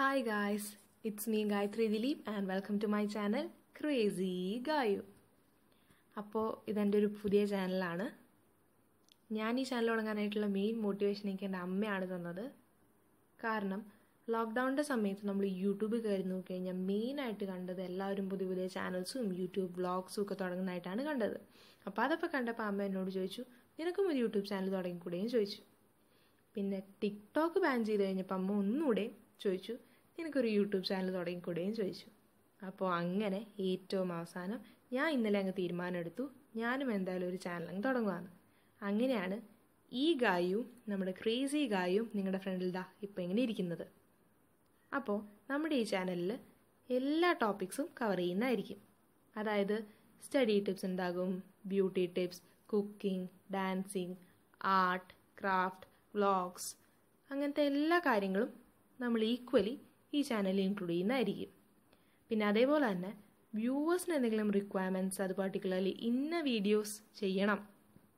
hi guys it's me Gayathri Dileep and welcome to my channel crazy Gayu അപ്പോൾ ഇതെൻ്റെ ഒരു പുതിയ ചാനലാണ് ഞാൻ ഈ ചാനൽ തുടങ്ങാനായിട്ടുള്ള മെയിൻ മോട്ടിവേഷൻ എനിക്ക് എൻ്റെ അമ്മയാണ് തന്നത് കാരണം ലോക്ക്ഡൗണിൻ്റെ സമയത്ത് നമ്മൾ യൂട്യൂബിൽ കയറി നോക്കിക്കഴിഞ്ഞാൽ മെയിനായിട്ട് കണ്ടത് എല്ലാവരും പുതിയ പുതിയ ചാനൽസും യൂട്യൂബ് വ്ളോഗ്സും ഒക്കെ തുടങ്ങുന്നതായിട്ടാണ് കണ്ടത് അപ്പോൾ അതൊക്കെ കണ്ടപ്പോൾ അമ്മ എന്നോട് ചോദിച്ചു നിനക്കും ഒരു യൂട്യൂബ് ചാനൽ തുടങ്ങിക്കൂടെയും ചോദിച്ചു പിന്നെ ടിക്ടോക്ക് ബാൻ ചെയ്ത് കഴിഞ്ഞപ്പോൾ അമ്മ ഒന്നുകൂടെ ചോദിച്ചു എനിക്കൊരു യൂട്യൂബ് ചാനൽ തുടങ്ങിക്കൂടെയും ചോദിച്ചു അപ്പോൾ അങ്ങനെ ഏറ്റവും അവസാനം ഞാൻ ഇന്നലെ അങ്ങ് തീരുമാനമെടുത്തു ഞാനും എന്തായാലും ഒരു ചാനൽ അങ്ങ് തുടങ്ങുകയാണ് അങ്ങനെയാണ് ഈ ഗായും നമ്മുടെ ക്രേസി ഗായും നിങ്ങളുടെ ഫ്രണ്ടിൽ ദാ ഇപ്പോൾ ഇങ്ങനെ ഇരിക്കുന്നത് അപ്പോൾ നമ്മുടെ ഈ ചാനലിൽ എല്ലാ ടോപ്പിക്സും കവർ ചെയ്യുന്നതായിരിക്കും അതായത് സ്റ്റഡി ടിപ്സ് ഉണ്ടാകും beauty tips cooking dancing art craft vlogs അങ്ങനത്തെ എല്ലാ കാര്യങ്ങളും നമ്മൾ ഈക്വലി ഈ ചാനലിൽ ഇൻക്ലൂഡ് ചെയ്യുന്നതായിരിക്കും പിന്നെ അതേപോലെ തന്നെ വ്യൂവേഴ്സിന് എന്തെങ്കിലും റിക്വയർമെൻറ്റ്സ് അത് പർട്ടിക്കുലർലി ഇന്ന വീഡിയോസ് ചെയ്യണം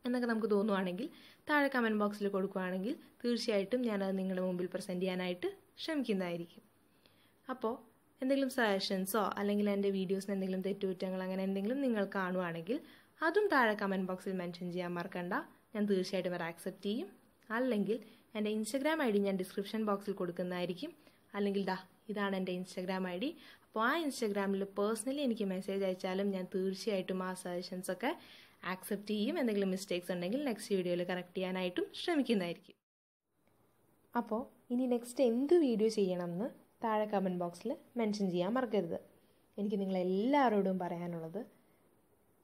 എന്നൊക്കെ നമുക്ക് തോന്നുവാണെങ്കിൽ താഴെ കമൻറ്റ് ബോക്സിൽ കൊടുക്കുകയാണെങ്കിൽ തീർച്ചയായിട്ടും ഞാനത് നിങ്ങളുടെ മുമ്പിൽ പ്രസൻറ്റ് ചെയ്യാനായിട്ട് ശ്രമിക്കുന്നതായിരിക്കും അപ്പോൾ എന്തെങ്കിലും സജഷൻസോ അല്ലെങ്കിൽ എൻ്റെ വീഡിയോസിന് എന്തെങ്കിലും തെറ്റുകുറ്റങ്ങൾ അങ്ങനെ എന്തെങ്കിലും നിങ്ങൾ കാണുവാണെങ്കിൽ അതും താഴെ കമൻറ്റ് ബോക്സിൽ മെൻഷൻ ചെയ്യാൻ മറക്കണ്ട ഞാൻ തീർച്ചയായിട്ടും അത് ആക്സെപ്റ്റ് ചെയ്യും അല്ലെങ്കിൽ എൻ്റെ ഇൻസ്റ്റഗ്രാം ഐ ഡി ഞാൻ ഡിസ്ക്രിപ്ഷൻ ബോക്സിൽ കൊടുക്കുന്നതായിരിക്കും അല്ലെങ്കിൽ ദാ ഇതാണ് എൻ്റെ ഇൻസ്റ്റഗ്രാം ഐ ഡി അപ്പോൾ ആ ഇൻസ്റ്റഗ്രാമിൽ പേഴ്സണലി എനിക്ക് മെസ്സേജ് അയച്ചാലും ഞാൻ തീർച്ചയായിട്ടും ആ സജഷൻസ് ഒക്കെ ആക്സെപ്റ്റ് ചെയ്യും എന്തെങ്കിലും മിസ്റ്റേക്സ് ഉണ്ടെങ്കിൽ നെക്സ്റ്റ് വീഡിയോയിൽ കറക്റ്റ് ചെയ്യാനായിട്ടും ശ്രമിക്കുന്നതായിരിക്കും അപ്പോൾ ഇനി നെക്സ്റ്റ് എന്ത് വീഡിയോ ചെയ്യണമെന്ന് താഴെ കമൻറ്റ് ബോക്സിൽ മെൻഷൻ ചെയ്യാൻ മറക്കരുത് എനിക്ക് നിങ്ങളെല്ലാവരോടും പറയാനുള്ളത്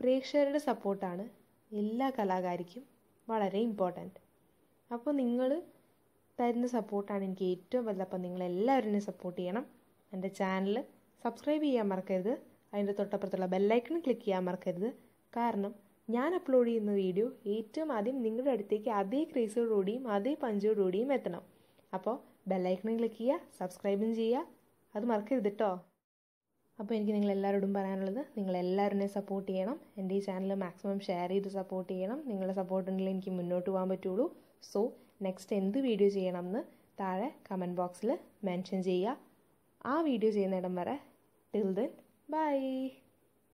പ്രേക്ഷകരുടെ സപ്പോർട്ടാണ് എല്ലാ കലാകാരിക്കും വളരെ ഇമ്പോർട്ടൻറ്റ് അപ്പോൾ നിങ്ങൾ തരുന്ന സപ്പോർട്ടാണ് എനിക്ക് ഏറ്റവും വലുത് അപ്പം നിങ്ങളെല്ലാവരും എന്നെ സപ്പോർട്ട് ചെയ്യണം എൻ്റെ ചാനൽ സബ്സ്ക്രൈബ് ചെയ്യാൻ മറക്കരുത് അതിൻ്റെ തൊട്ടപ്പുറത്തുള്ള ബെല്ലൈക്കൺ ക്ലിക്ക് ചെയ്യാൻ മറക്കരുത് കാരണം ഞാൻ അപ്ലോഡ് ചെയ്യുന്ന വീഡിയോ ഏറ്റവും ആദ്യം നിങ്ങളുടെ അടുത്തേക്ക് അതേ ക്രേസോടുകൂടിയും അതേ പഞ്ചോടുകൂടിയും എത്തണം അപ്പോൾ ബെല്ലൈക്കണും ക്ലിക്ക് ചെയ്യുക സബ്സ്ക്രൈബും ചെയ്യുക അത് മറക്കരുത് കേട്ടോ അപ്പോൾ എനിക്ക് നിങ്ങളെല്ലാവരോടും പറയാനുള്ളത് നിങ്ങളെല്ലാവരും എന്നെ സപ്പോർട്ട് ചെയ്യണം എൻ്റെ ഈ ചാനൽ മാക്സിമം ഷെയർ ചെയ്ത് സപ്പോർട്ട് ചെയ്യണം നിങ്ങളുടെ സപ്പോർട്ട് ഉണ്ടെങ്കിൽ എനിക്ക് മുന്നോട്ട് പോകാൻ പറ്റുള്ളൂ സോ നെക്സ്റ്റ് എന്ത് വീഡിയോ ചെയ്യണമെന്ന് താഴെ കമൻറ്റ് ബോക്സിൽ മെൻഷൻ ചെയ്യുക ആ വീഡിയോ ചെയ്യുന്നിടം വരെ ടിൽ ദെൻ ബൈ